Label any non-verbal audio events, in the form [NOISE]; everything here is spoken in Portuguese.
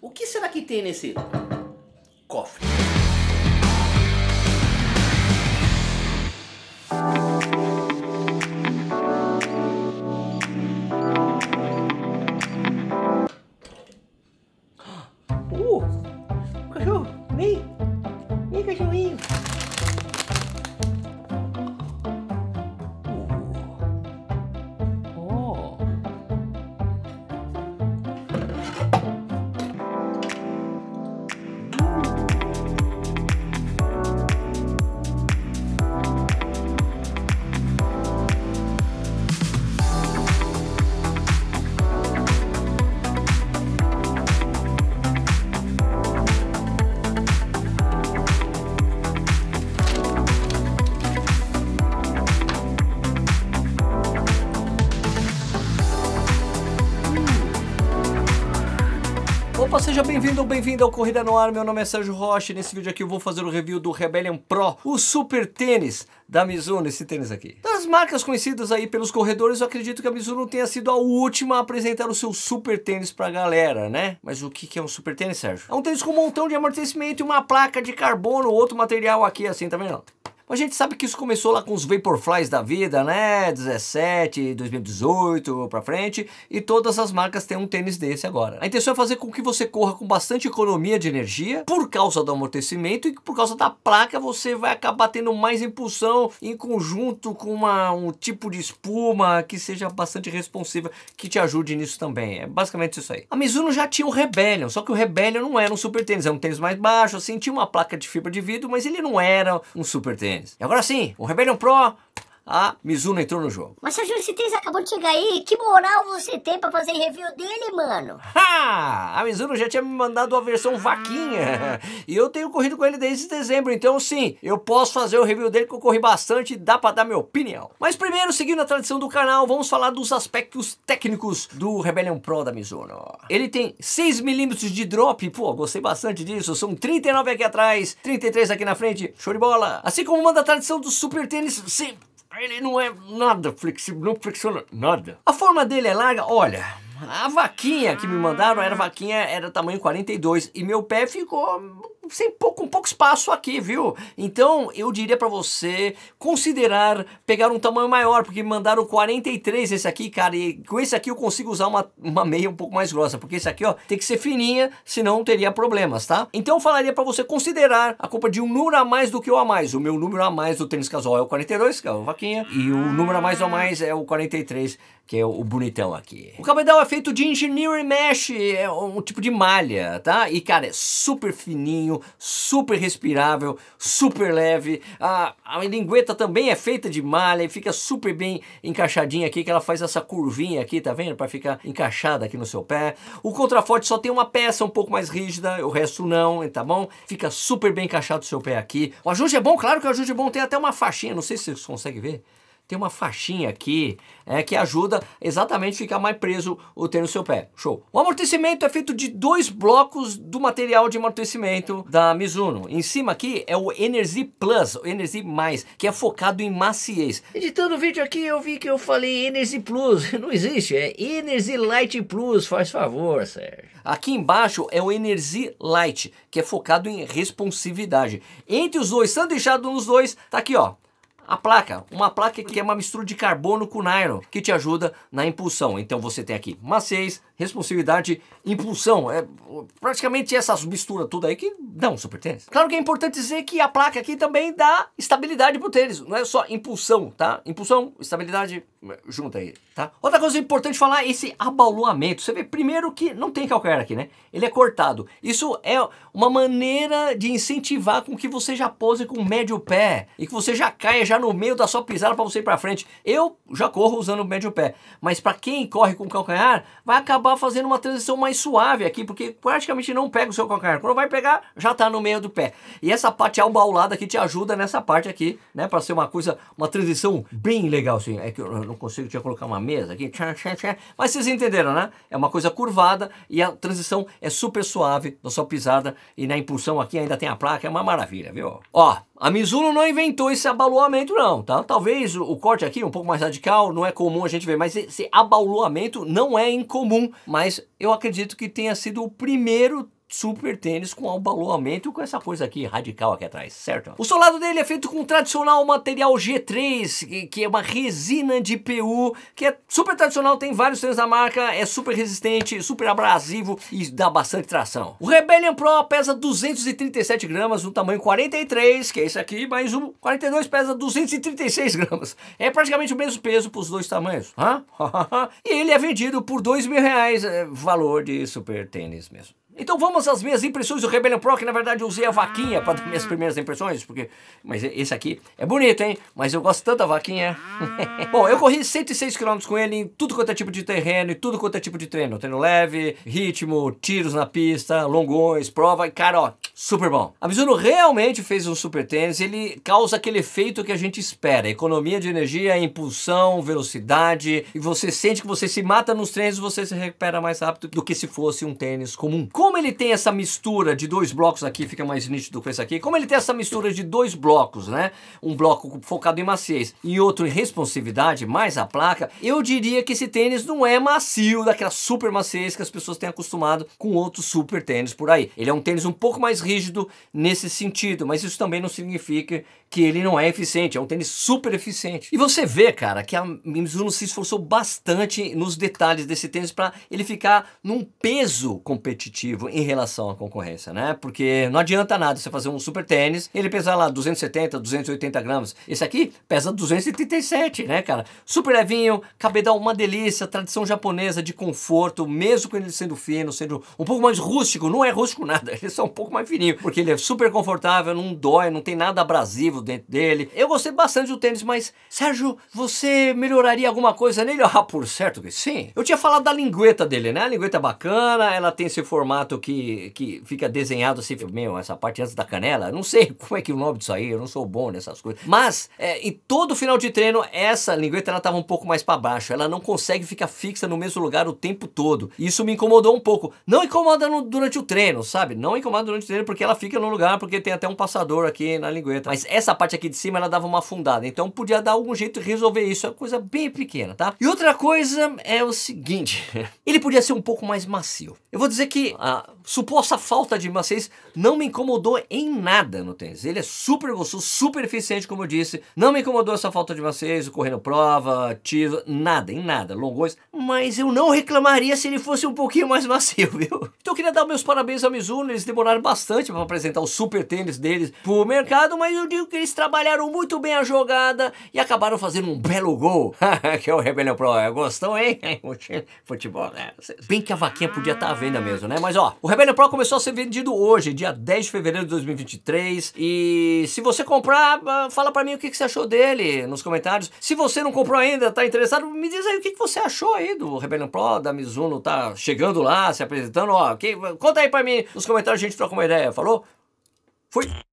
O que será que tem nesse cofre? Opa, seja bem-vindo ou bem-vinda ao Corrida no Ar, meu nome é Sérgio Rocha e nesse vídeo aqui eu vou fazer o review do Rebellion Pro, o super tênis da Mizuno, esse tênis aqui. Das marcas conhecidas aí pelos corredores, eu acredito que a Mizuno tenha sido a última a apresentar o seu super tênis pra galera, né? Mas o que é um super tênis, Sérgio? É um tênis com um montão de amortecimento e uma placa de carbono, outro material aqui assim, tá vendo? Mas a gente sabe que isso começou lá com os Vaporflies da vida, né? 17, 2018 para frente, e todas as marcas têm um tênis desse agora. A intenção é fazer com que você corra com bastante economia de energia por causa do amortecimento e por causa da placa você vai acabar tendo mais impulsão em conjunto com uma, um tipo de espuma que seja bastante responsiva, que te ajude nisso também. É basicamente isso aí. A Mizuno já tinha o Rebellion, só que o Rebellion não era um super tênis, é um tênis mais baixo, assim, tinha uma placa de fibra de vidro, mas ele não era um super tênis. E agora sim, o Rebellion Pro a Mizuno entrou no jogo. Mas, seu Júlio Citez acabou de chegar aí. Que moral você tem pra fazer review dele, mano? Ha! A Mizuno já tinha me mandado a versão vaquinha. Ah. E eu tenho corrido com ele desde dezembro. Então, sim, eu posso fazer o review dele, que eu corri bastante e dá pra dar minha opinião. Mas primeiro, seguindo a tradição do canal, vamos falar dos aspectos técnicos do Rebellion Pro da Mizuno. Né? Ele tem 6mm de drop. Pô, gostei bastante disso. São 39 aqui atrás, 33 aqui na frente. Show de bola. Assim como manda a tradição do Super Tênis... Sim, ele não é nada flexível, não flexiona nada. A forma dele é larga, olha, a vaquinha que me mandaram era vaquinha, era tamanho 42 e meu pé ficou sem pouco, um pouco espaço aqui, viu? Então, eu diria para você considerar pegar um tamanho maior, porque me mandaram 43 esse aqui, cara, e com esse aqui eu consigo usar uma, uma meia um pouco mais grossa, porque esse aqui, ó, tem que ser fininha, senão teria problemas, tá? Então, eu falaria para você considerar a compra de um número a mais do que o a mais. O meu número a mais do tênis casual é o 42, que é o vaquinha, e o ah. número a mais ou a mais é o 43, que é o bonitão aqui. O cabedal é feito de engineering mesh, é um tipo de malha, tá? E, cara, é super fininho, super respirável, super leve. A, a lingueta também é feita de malha e fica super bem encaixadinha aqui, que ela faz essa curvinha aqui, tá vendo? Para ficar encaixada aqui no seu pé. O contraforte só tem uma peça um pouco mais rígida, o resto não, tá bom? Fica super bem encaixado o seu pé aqui. O ajuste é bom, claro que o ajuste é bom, tem até uma faixinha, não sei se vocês conseguem ver tem uma faixinha aqui é, que ajuda exatamente a ficar mais preso o tênis no seu pé. Show. O amortecimento é feito de dois blocos do material de amortecimento da Mizuno. Em cima aqui é o Energy Plus, o Energy Mais, que é focado em maciez. Editando o vídeo aqui eu vi que eu falei Energy Plus, [LAUGHS] não existe, é Energy Light Plus, faz favor, Sérgio. Aqui embaixo é o Energy Light, que é focado em responsividade. Entre os dois, sanduichado nos dois, tá aqui ó, a placa. Uma placa que é uma mistura de carbono com nylon, que te ajuda na impulsão. Então você tem aqui maciez, responsividade, impulsão. É praticamente essas misturas tudo aí que dão super tênis. Claro que é importante dizer que a placa aqui também dá estabilidade pro tênis, não é só impulsão, tá? Impulsão, estabilidade, junta aí, tá? Outra coisa importante falar é esse abaloamento. Você vê primeiro que não tem calcanhar aqui, né? Ele é cortado. Isso é uma maneira de incentivar com que você já pose com o médio pé e que você já caia já no meio da sua pisada para você ir para frente. Eu já corro usando o médio pé, mas para quem corre com calcanhar, vai acabar acabar fazendo uma transição mais suave aqui, porque praticamente não pega o seu calcanhar. Quando vai pegar, já está no meio do pé. E essa parte albaulada aqui te ajuda nessa parte aqui, né? Para ser uma coisa, uma transição bem legal, assim. É que eu não consigo te colocar uma mesa aqui, mas vocês entenderam, né? É uma coisa curvada e a transição é super suave na sua pisada e na impulsão aqui ainda tem a placa, é uma maravilha, viu? Ó, a Mizuno não inventou esse abaloamento não, tá? Talvez o corte aqui um pouco mais radical, não é comum a gente ver, mas esse abaloamento não é incomum, mas eu acredito que tenha sido o primeiro super tênis com abaloamento com essa coisa aqui radical aqui atrás, certo? O solado dele é feito com tradicional material G3, que é uma resina de PU, que é super tradicional, tem vários tênis da marca, é super resistente, super abrasivo e dá bastante tração. O Rebellion Pro pesa 237 gramas, no tamanho 43, que é esse aqui, mas o 42 pesa 236 gramas. É praticamente o mesmo peso para os dois tamanhos. Hã? [LAUGHS] e ele é vendido por 2 mil reais, é, valor de super tênis mesmo. Então vamos às minhas impressões do Rebellion Pro, que na verdade eu usei a vaquinha para dar minhas ah. primeiras impressões, porque mas esse aqui é bonito, hein? Mas eu gosto tanto da vaquinha. [LAUGHS] Bom, eu corri 106 km com ele em tudo quanto é tipo de terreno e tudo quanto é tipo de treino. Treino leve, ritmo, tiros na pista, longões, prova. E cara, ó, Super bom. A Mizuno realmente fez um super tênis, ele causa aquele efeito que a gente espera, economia de energia, impulsão, velocidade, e você sente que você se mata nos e você se recupera mais rápido do que se fosse um tênis comum. Como ele tem essa mistura de dois blocos aqui, fica mais nítido com esse aqui, como ele tem essa mistura de dois blocos, né? Um bloco focado em maciez e outro em responsividade, mais a placa, eu diria que esse tênis não é macio, daquela super maciez que as pessoas têm acostumado com outros super tênis por aí. Ele é um tênis um pouco mais rígido nesse sentido, mas isso também não significa que ele não é eficiente, é um tênis super eficiente. E você vê, cara, que a Mizuno se esforçou bastante nos detalhes desse tênis para ele ficar num peso competitivo em relação à concorrência, né? Porque não adianta nada você fazer um super tênis, ele pesar lá 270, 280 gramas. Esse aqui pesa 237, né, cara? Super levinho, cabedal uma delícia, tradição japonesa de conforto, mesmo com ele sendo fino, sendo um pouco mais rústico, não é rústico nada, [LAUGHS] ele é só um pouco mais fino fininho, porque ele é super confortável, não dói, não tem nada abrasivo dentro dele. Eu gostei bastante do tênis, mas Sérgio, você melhoraria alguma coisa nele? Ah, por certo que sim. Eu tinha falado da lingueta dele, né? A lingueta é bacana, ela tem esse formato que, que fica desenhado assim, meu, essa parte antes da canela, não sei [LAUGHS] como é que é o nome disso aí, eu não sou bom nessas coisas. Mas, é, em todo final de treino, essa lingueta ela tava um pouco mais para baixo, ela não consegue ficar fixa no mesmo lugar o tempo todo. Isso me incomodou um pouco. Não incomoda no, durante o treino, sabe? Não incomoda durante o treino, porque ela fica no lugar, porque tem até um passador aqui na lingueta. Mas essa parte aqui de cima, ela dava uma afundada. Então podia dar algum jeito de resolver isso. É uma coisa bem pequena, tá? E outra coisa é o seguinte. [LAUGHS] ele podia ser um pouco mais macio. Eu vou dizer que a suposta falta de maciez não me incomodou em nada no tênis. Ele é super gostoso, super eficiente, como eu disse. Não me incomodou essa falta de maciez, correndo prova, tiro, nada, em nada. Longões. Mas eu não reclamaria se ele fosse um pouquinho mais macio, [LAUGHS] viu? Então eu queria dar meus parabéns à Mizuno. Eles demoraram bastante bastante para apresentar o super tênis deles pro mercado, mas eu digo que eles trabalharam muito bem a jogada e acabaram fazendo um belo gol, [LAUGHS] que é o Rebellion Pro. É, gostou, hein? [LAUGHS] Futebol, né? Bem que a vaquinha podia estar tá à venda mesmo, né? Mas ó, o Rebellion Pro começou a ser vendido hoje, dia 10 de fevereiro de 2023. E se você comprar, ah, fala para mim o que, que, você achou dele nos comentários. Se você não comprou ainda, tá interessado, me diz aí o que, que você achou aí do Rebellion Pro, da Mizuno, tá chegando lá, se apresentando, ó. Que, conta aí para mim nos comentários, a gente troca uma ideia. É, falou. Fui!